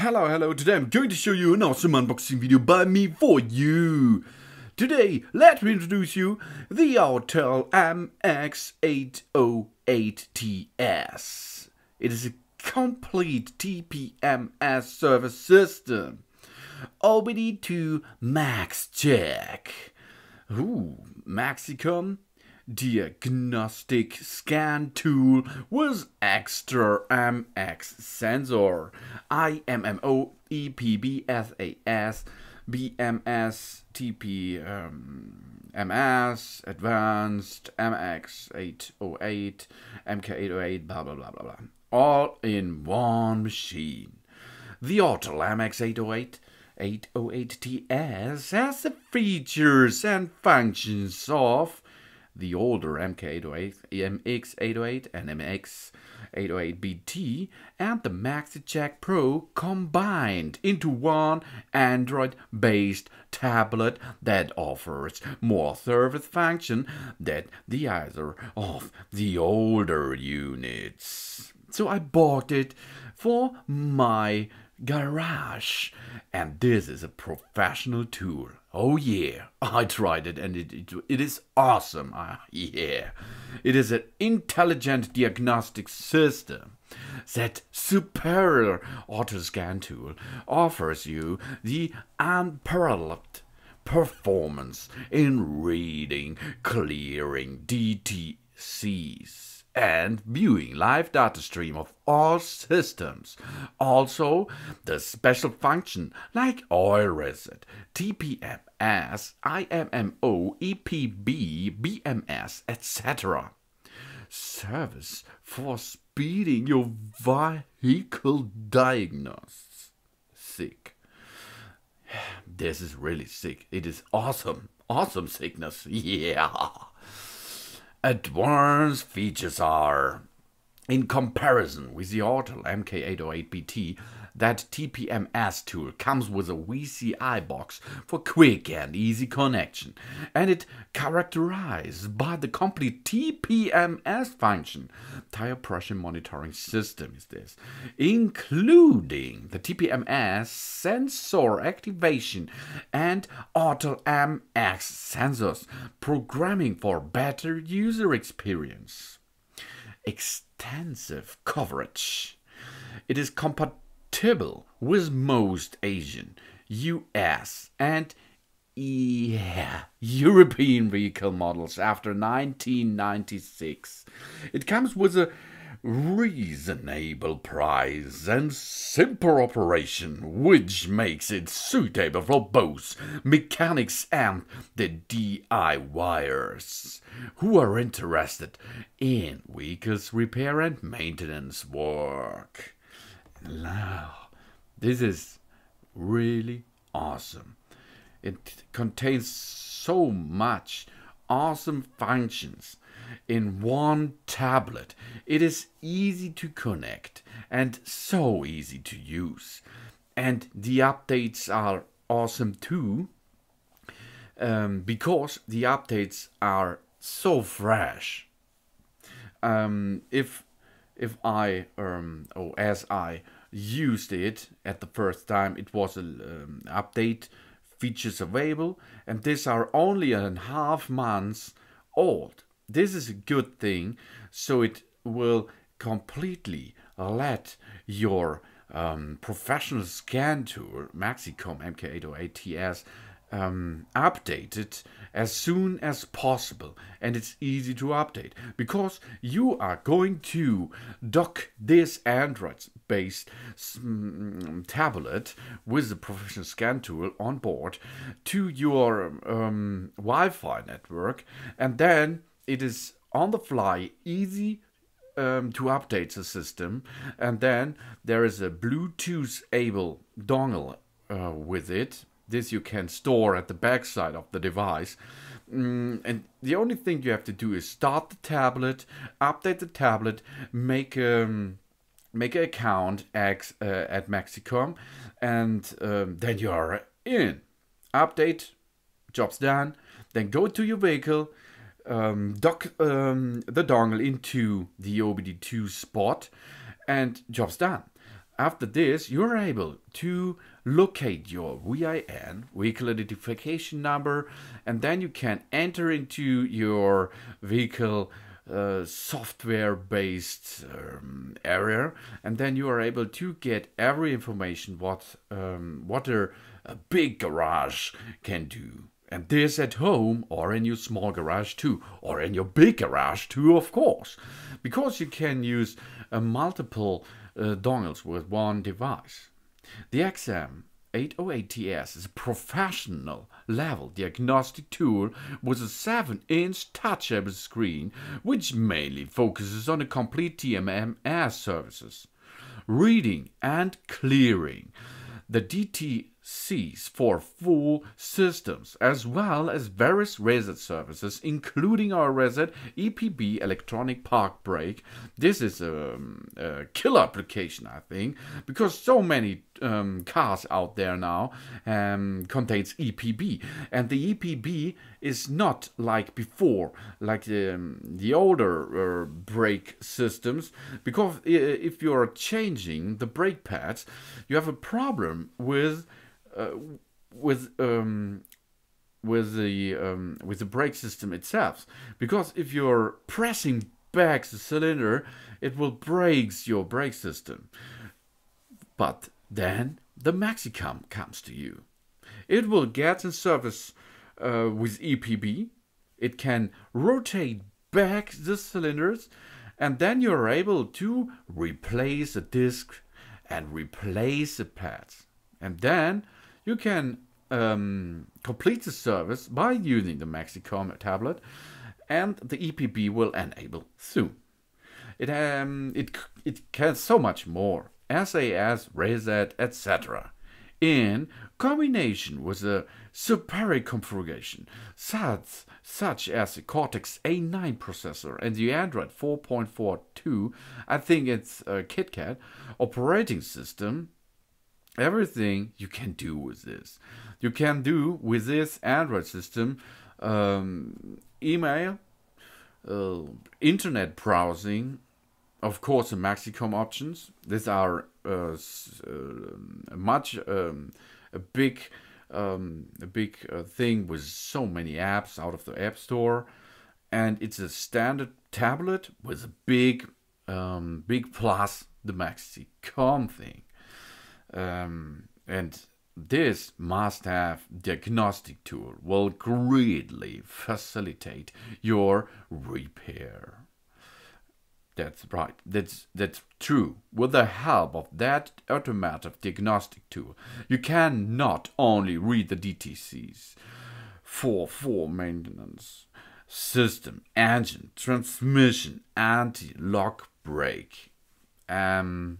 Hello, hello, today I'm going to show you an awesome unboxing video by me for you. Today, let me introduce you the Autel MX808TS. It is a complete TPMS server system. OBD2 Max Check. Ooh, Maxicom diagnostic scan tool with extra MX sensor, IMMO, EPBSAS, BMS, TP, um, MS, Advanced, MX808, MK808, blah blah blah blah blah. All in one machine. The Autel MX808 808TS has the features and functions of the older MK808, MX808, and MX808BT, and the MaxiJack Pro combined into one Android-based tablet that offers more service function than the other of the older units. So I bought it for my garage. And this is a professional tool. Oh yeah, I tried it and it, it, it is awesome. Ah yeah, it is an intelligent diagnostic system. That superior autoscan tool offers you the unparalleled performance in reading, clearing DTCs and viewing live data stream of all systems. Also, the special function like OilReset, reset, as IMMO, EPB, BMS, etc. Service for speeding your vehicle diagnosis. Sick. This is really sick. It is awesome. Awesome sickness. Yeah a features are. In comparison with the Autel MK808BT, that TPMS tool comes with a VCI box for quick and easy connection, and it characterized by the complete TPMS function, tire pressure monitoring system is this, including the TPMS sensor activation and Autel MX sensors, programming for better user experience extensive coverage. It is compatible with most Asian, US, and yeah, European vehicle models after 1996. It comes with a reasonable price and simple operation, which makes it suitable for both mechanics and the DIYers who are interested in vehicles repair and maintenance work. Now, this is really awesome. It contains so much awesome functions in one tablet. It is easy to connect and so easy to use. And the updates are awesome too, um, because the updates are so fresh. Um, if if I um, or as I used it at the first time, it was an um, update features available, and these are only a half months old. This is a good thing, so it will completely let your um, professional scan tool, Maxicom MK808TS, um, update it as soon as possible and it's easy to update because you are going to dock this Android based um, mm, tablet with the professional scan tool on board to your um, Wi Fi network and then it is on the fly, easy um, to update the system. And then there is a Bluetooth able dongle uh, with it. This you can store at the backside of the device. Mm, and the only thing you have to do is start the tablet, update the tablet, make um, make an account at, uh, at Maxicom, and um, then you are in. Update, job's done. Then go to your vehicle, um, dock um, the dongle into the OBD2 spot and job's done. After this, you're able to locate your VIN, vehicle identification number, and then you can enter into your vehicle uh, software-based um, area, and then you are able to get every information what um, what a, a big garage can do. And this at home or in your small garage too, or in your big garage too, of course, because you can use uh, multiple uh, dongles with one device. The XM 808TS is a professional level diagnostic tool with a 7 inch touchable screen, which mainly focuses on the complete TMMS services, reading and clearing. The DT Cs for full systems, as well as various reset services, including our reset EPB electronic park brake. This is a, um, a killer application, I think, because so many um, cars out there now um, contains EPB, and the EPB is not like before, like the, um, the older uh, brake systems, because if you are changing the brake pads, you have a problem with uh, with um, with the um, with the brake system itself, because if you're pressing back the cylinder, it will breaks your brake system. But then the Maxicam comes to you. It will get in service uh, with EPB. It can rotate back the cylinders and then you're able to replace a disc and replace the pads. And then you can um, complete the service by using the Maxicom tablet, and the EPB will enable soon. It um, it it can so much more SAS, reset, etc. In combination with a superior configuration, such, such as the Cortex A9 processor and the Android 4.42, I think it's a KitKat, operating system, everything you can do with this. You can do with this Android system um, email, uh, internet browsing, of course, the Maxicom options. These are uh, uh, much um, a big um, a big uh, thing with so many apps out of the App Store, and it's a standard tablet with a big um, big plus the Maxicom thing. Um, and this must-have diagnostic tool will greatly facilitate your repair. That's right. That's that's true. With the help of that automatic diagnostic tool, you can not only read the DTCs for full maintenance, system, engine, transmission, anti-lock brake, um,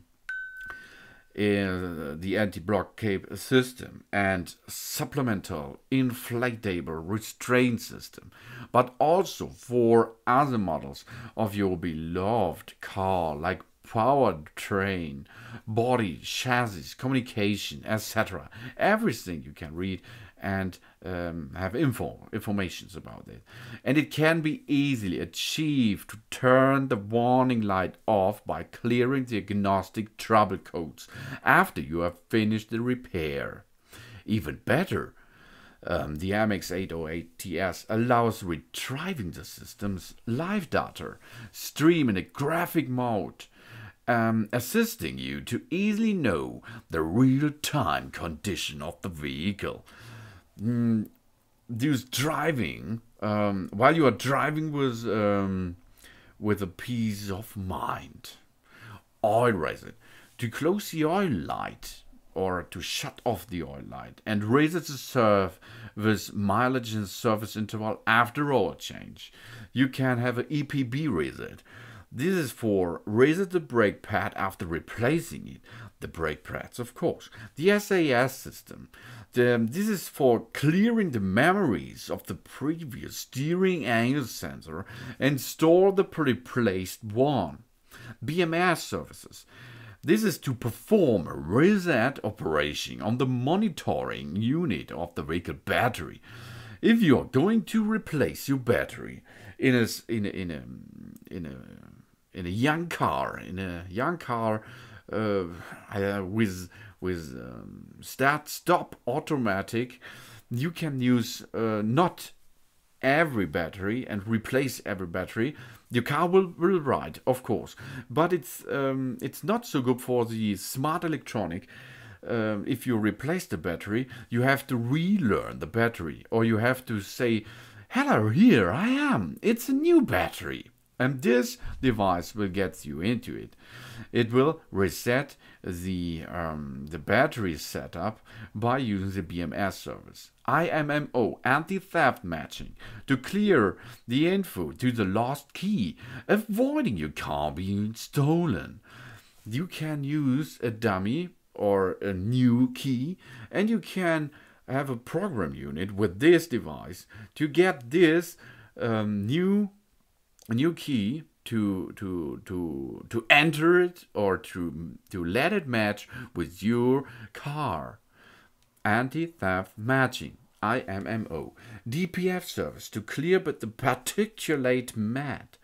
in the anti-block cape system and supplemental inflatable restraint system, but also for other models of your beloved car like powertrain, body, chassis, communication, etc. Everything you can read and um, have info informations about it. And it can be easily achieved to turn the warning light off by clearing the agnostic trouble codes after you have finished the repair. Even better, um, the Amex 808TS allows retrieving the system's live data, stream in a graphic mode, um, assisting you to easily know the real-time condition of the vehicle mm, use driving um, while you are driving with um, with a peace of mind. Oil raise it to close the oil light or to shut off the oil light and raise it to serve with mileage and service interval after oil change. You can have an EPB raise it. This is for raise the brake pad after replacing it the brake pads, of course, the SAS system. The, this is for clearing the memories of the previous steering angle sensor and store the replaced one. BMS services. This is to perform a reset operation on the monitoring unit of the vehicle battery. If you are going to replace your battery in a in a in a in a, in a young car in a young car uh, uh, with with um, start stop automatic, you can use uh, not every battery and replace every battery. Your car will, will ride, of course, but it's um, it's not so good for the smart electronic. Um, if you replace the battery, you have to relearn the battery, or you have to say, "Hello, here I am. It's a new battery." And this device will get you into it. It will reset the, um, the battery setup by using the BMS service. IMMO, anti-theft matching, to clear the info to the lost key, avoiding your car being stolen. You can use a dummy or a new key and you can have a program unit with this device to get this um, new a new key to to to to enter it or to to let it match with your car. Anti-theft matching IMMO DPF service to clear but the particulate mat.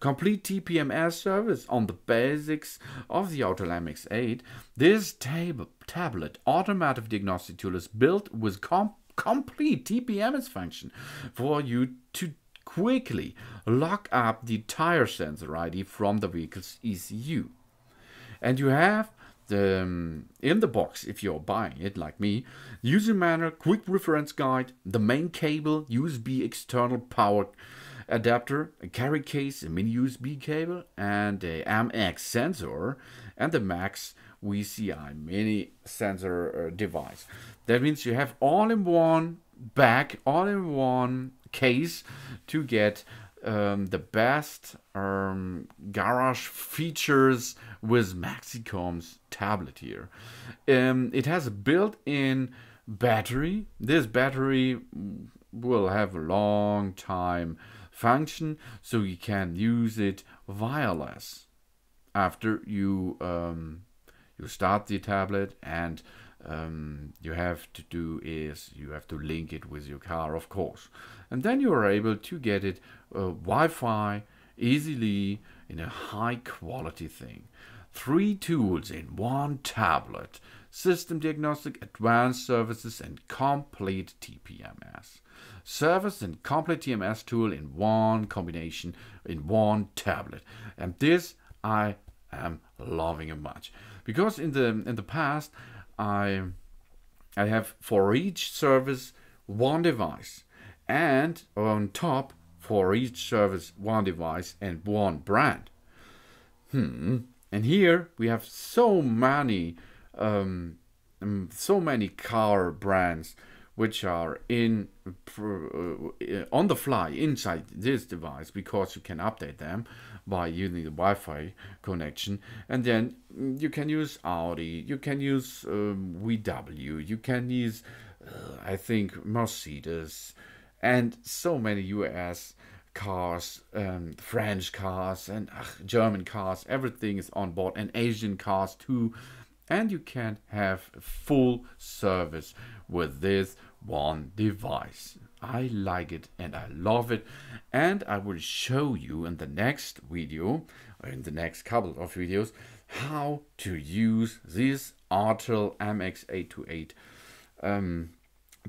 Complete TPMS service on the basics of the Autolamics 8. This table tablet automatic diagnostic tool is built with complete TPMS function for you to quickly lock up the tire sensor ID from the vehicle's ECU. And you have the, um, in the box, if you're buying it like me, user manual, quick reference guide, the main cable, USB external power adapter, a carry case, a mini USB cable, and a MX sensor, and the Max VCI mini sensor uh, device. That means you have all in one bag, all in one case to get um, the best um, garage features with Maxicom's tablet here. Um, it has a built-in battery. This battery will have a long time function, so you can use it wireless after you um, you start the tablet and um, you have to do is you have to link it with your car, of course and then you are able to get it uh, Wi-Fi easily in a high quality thing. Three tools in one tablet, system diagnostic, advanced services, and complete TPMS. Service and complete TMS tool in one combination, in one tablet. And this I am loving it much. Because in the in the past I I have for each service one device and on top for each service one device and one brand. Hmm. And here we have so many, um, um so many car brands which are in uh, on the fly inside this device because you can update them by using the Wi-Fi connection and then you can use Audi, you can use um, VW, you can use uh, I think Mercedes, and so many US cars, um, French cars, and ugh, German cars. Everything is on board, and Asian cars too. And you can have full service with this one device. I like it and I love it. And I will show you in the next video, or in the next couple of videos, how to use this Artel MX828 um,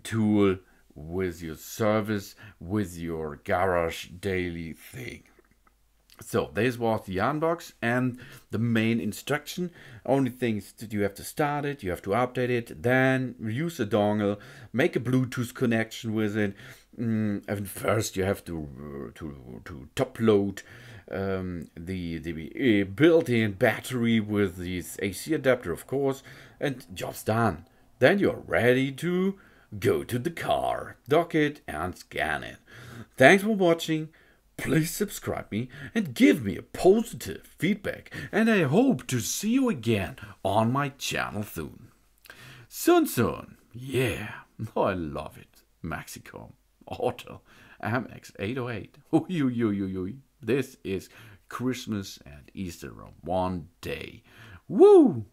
tool with your service, with your garage daily thing. So this was the unbox and the main instruction. Only things that you have to start it, you have to update it, then use a dongle, make a Bluetooth connection with it. Mm, and first you have to to to top load um, the the built-in battery with this AC adapter, of course, and job's done. Then you're ready to go to the car, dock it, and scan it. Thanks for watching. Please subscribe me and give me a positive feedback. And I hope to see you again on my channel soon. Soon, soon. Yeah. Oh, I love it. Maxicom. Auto. MX808. you, you, you, you. This is Christmas and Easter on one day. Woo!